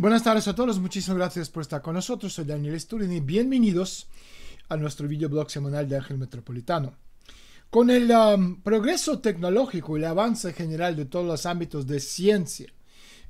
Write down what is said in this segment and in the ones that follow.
Buenas tardes a todos, muchísimas gracias por estar con nosotros. Soy Daniel Sturin y bienvenidos a nuestro videoblog semanal de Ángel Metropolitano. Con el um, progreso tecnológico y el avance general de todos los ámbitos de ciencia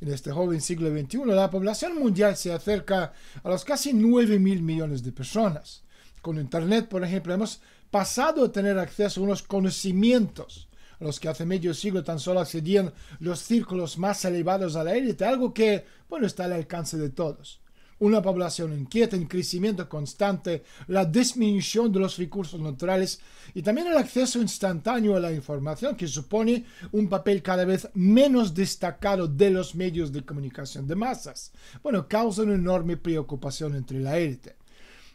en este joven siglo XXI, la población mundial se acerca a los casi 9 mil millones de personas. Con Internet, por ejemplo, hemos pasado a tener acceso a unos conocimientos a los que hace medio siglo tan solo accedían los círculos más elevados a la élite, algo que, bueno, está al alcance de todos. Una población inquieta en crecimiento constante, la disminución de los recursos naturales y también el acceso instantáneo a la información que supone un papel cada vez menos destacado de los medios de comunicación de masas. Bueno, causa una enorme preocupación entre la élite.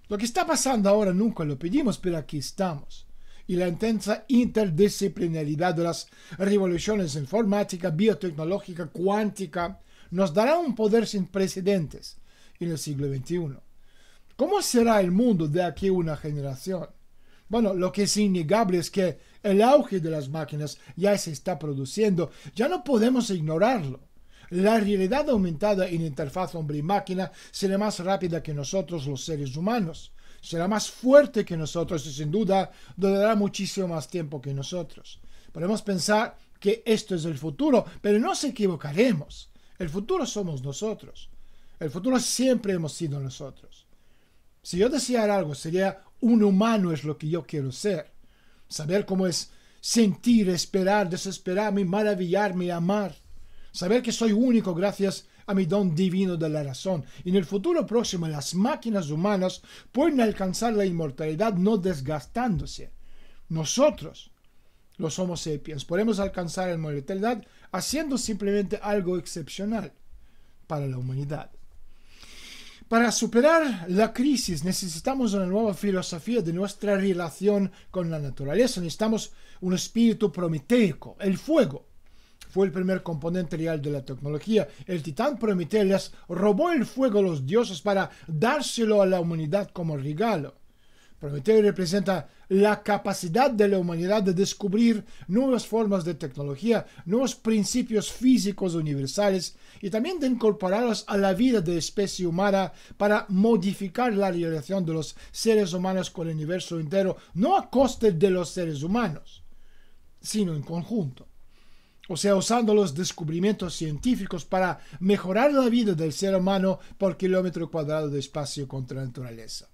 Lo que está pasando ahora nunca lo pedimos, pero aquí estamos y la intensa interdisciplinaridad de las revoluciones informática, biotecnológica, cuántica, nos dará un poder sin precedentes en el siglo XXI. ¿Cómo será el mundo de aquí una generación? Bueno, lo que es innegable es que el auge de las máquinas ya se está produciendo, ya no podemos ignorarlo. La realidad aumentada en interfaz hombre y máquina será más rápida que nosotros los seres humanos será más fuerte que nosotros y sin duda durará muchísimo más tiempo que nosotros. Podemos pensar que esto es el futuro, pero no nos equivocaremos. El futuro somos nosotros. El futuro siempre hemos sido nosotros. Si yo deseara algo, sería un humano es lo que yo quiero ser. Saber cómo es sentir, esperar, desesperarme, maravillarme, amar. Saber que soy único gracias a mi don divino de la razón. En el futuro próximo las máquinas humanas pueden alcanzar la inmortalidad no desgastándose. Nosotros, los Homo sapiens, podemos alcanzar la inmortalidad haciendo simplemente algo excepcional para la humanidad. Para superar la crisis necesitamos una nueva filosofía de nuestra relación con la naturaleza. Necesitamos un espíritu prometeico, el fuego fue el primer componente real de la tecnología. El titán Prometeas robó el fuego a los dioses para dárselo a la humanidad como regalo. Prometeo representa la capacidad de la humanidad de descubrir nuevas formas de tecnología, nuevos principios físicos universales y también de incorporarlos a la vida de especie humana para modificar la relación de los seres humanos con el universo entero, no a coste de los seres humanos, sino en conjunto o sea, usando los descubrimientos científicos para mejorar la vida del ser humano por kilómetro cuadrado de espacio contra la naturaleza.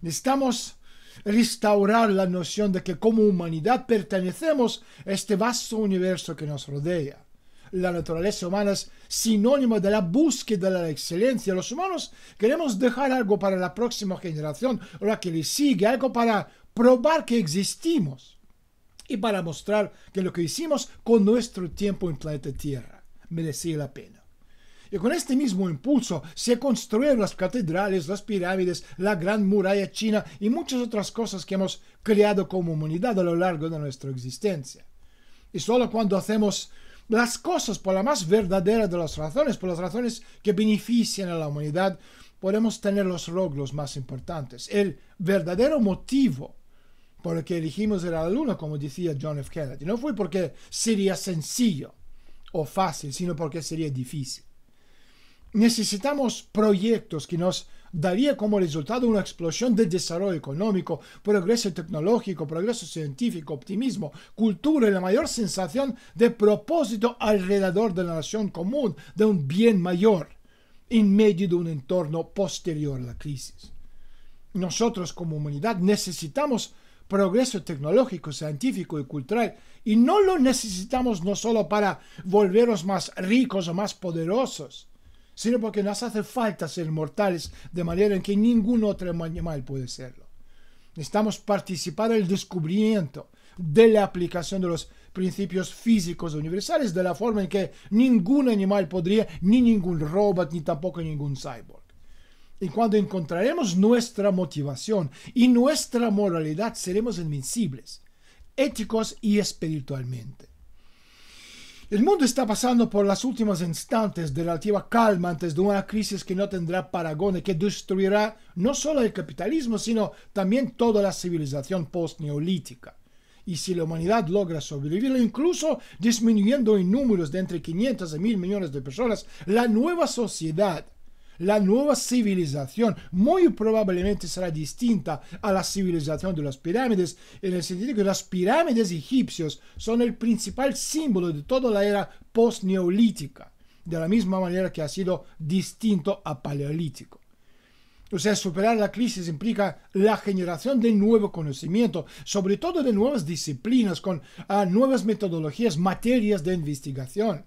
Necesitamos restaurar la noción de que como humanidad pertenecemos a este vasto universo que nos rodea. La naturaleza humana es sinónimo de la búsqueda de la excelencia. Los humanos queremos dejar algo para la próxima generación o la que le sigue, algo para probar que existimos y para mostrar que lo que hicimos con nuestro tiempo en planeta Tierra merecía la pena. Y con este mismo impulso se construyeron las catedrales, las pirámides, la gran muralla china y muchas otras cosas que hemos creado como humanidad a lo largo de nuestra existencia. Y solo cuando hacemos las cosas por la más verdadera de las razones, por las razones que benefician a la humanidad, podemos tener los logros más importantes. El verdadero motivo porque elegimos era la luna, como decía John F. Kennedy. No fue porque sería sencillo o fácil, sino porque sería difícil. Necesitamos proyectos que nos daría como resultado una explosión de desarrollo económico, progreso tecnológico, progreso científico, optimismo, cultura y la mayor sensación de propósito alrededor de la nación común, de un bien mayor, en medio de un entorno posterior a la crisis. Nosotros como humanidad necesitamos progreso tecnológico, científico y cultural. Y no lo necesitamos no solo para volvernos más ricos o más poderosos, sino porque nos hace falta ser mortales de manera en que ningún otro animal puede serlo. Necesitamos participar el descubrimiento, de la aplicación de los principios físicos universales de la forma en que ningún animal podría, ni ningún robot, ni tampoco ningún cyborg. Y cuando encontraremos nuestra motivación y nuestra moralidad, seremos invencibles, éticos y espiritualmente. El mundo está pasando por las últimas instantes de relativa calma antes de una crisis que no tendrá paragón y que destruirá no solo el capitalismo, sino también toda la civilización post neolítica Y si la humanidad logra sobrevivir, incluso disminuyendo en números de entre 500 y 1000 millones de personas, la nueva sociedad la nueva civilización muy probablemente será distinta a la civilización de las pirámides, en el sentido que las pirámides egipcios son el principal símbolo de toda la era post-neolítica, de la misma manera que ha sido distinto a paleolítico. O sea, superar la crisis implica la generación de nuevo conocimiento, sobre todo de nuevas disciplinas, con ah, nuevas metodologías, materias de investigación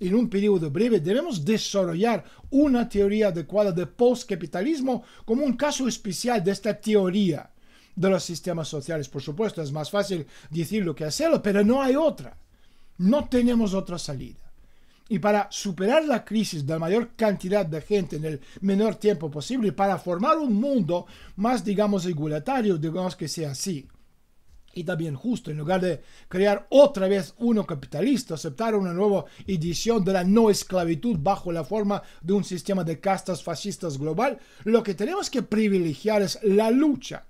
en un periodo breve, debemos desarrollar una teoría adecuada de postcapitalismo como un caso especial de esta teoría de los sistemas sociales. Por supuesto, es más fácil decirlo que hacerlo, pero no hay otra. No tenemos otra salida. Y para superar la crisis de la mayor cantidad de gente en el menor tiempo posible, para formar un mundo más, digamos, igualitario, digamos que sea así, y también justo, en lugar de crear otra vez uno capitalista, aceptar una nueva edición de la no esclavitud bajo la forma de un sistema de castas fascistas global, lo que tenemos que privilegiar es la lucha,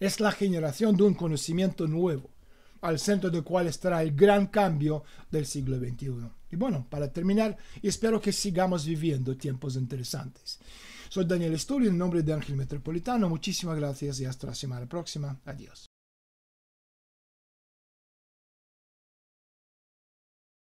es la generación de un conocimiento nuevo, al centro del cual estará el gran cambio del siglo XXI. Y bueno, para terminar, espero que sigamos viviendo tiempos interesantes. Soy Daniel Sturri, en nombre de Ángel Metropolitano. Muchísimas gracias y hasta la semana próxima. Adiós.